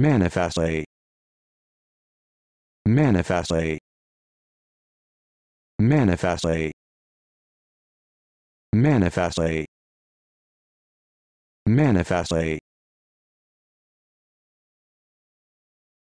manifestly manifestly manifestly manifestly manifestly